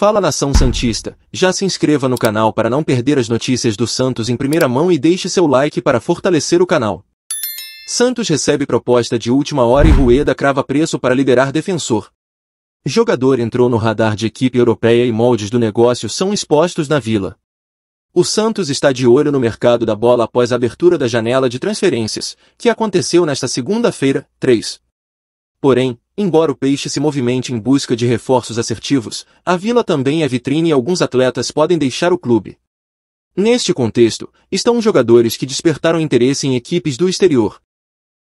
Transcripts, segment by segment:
Fala nação santista, já se inscreva no canal para não perder as notícias do Santos em primeira mão e deixe seu like para fortalecer o canal. Santos recebe proposta de última hora e Rueda crava preço para liderar defensor. Jogador entrou no radar de equipe europeia e moldes do negócio são expostos na vila. O Santos está de olho no mercado da bola após a abertura da janela de transferências, que aconteceu nesta segunda-feira, 3. Porém, Embora o peixe se movimente em busca de reforços assertivos, a vila também é vitrine e alguns atletas podem deixar o clube. Neste contexto, estão jogadores que despertaram interesse em equipes do exterior.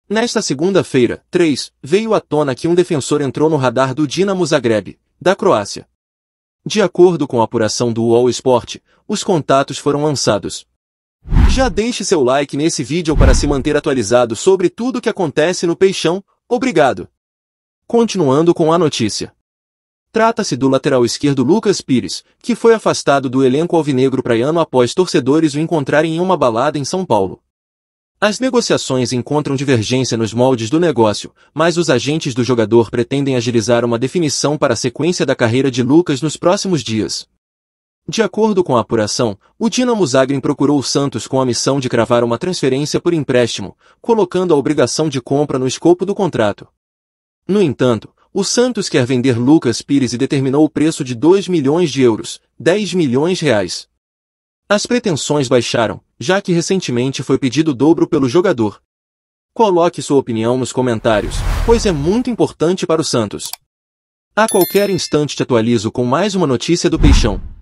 Nesta segunda-feira, 3, veio à tona que um defensor entrou no radar do Dinamo Zagreb, da Croácia. De acordo com a apuração do All Sport, os contatos foram lançados. Já deixe seu like nesse vídeo para se manter atualizado sobre tudo o que acontece no Peixão, obrigado! Continuando com a notícia. Trata-se do lateral esquerdo Lucas Pires, que foi afastado do elenco alvinegro praiano após torcedores o encontrarem em uma balada em São Paulo. As negociações encontram divergência nos moldes do negócio, mas os agentes do jogador pretendem agilizar uma definição para a sequência da carreira de Lucas nos próximos dias. De acordo com a apuração, o Dinamo Zagreb procurou o Santos com a missão de cravar uma transferência por empréstimo, colocando a obrigação de compra no escopo do contrato. No entanto, o Santos quer vender Lucas Pires e determinou o preço de 2 milhões de euros, 10 milhões reais. As pretensões baixaram, já que recentemente foi pedido o dobro pelo jogador. Coloque sua opinião nos comentários, pois é muito importante para o Santos. A qualquer instante te atualizo com mais uma notícia do Peixão.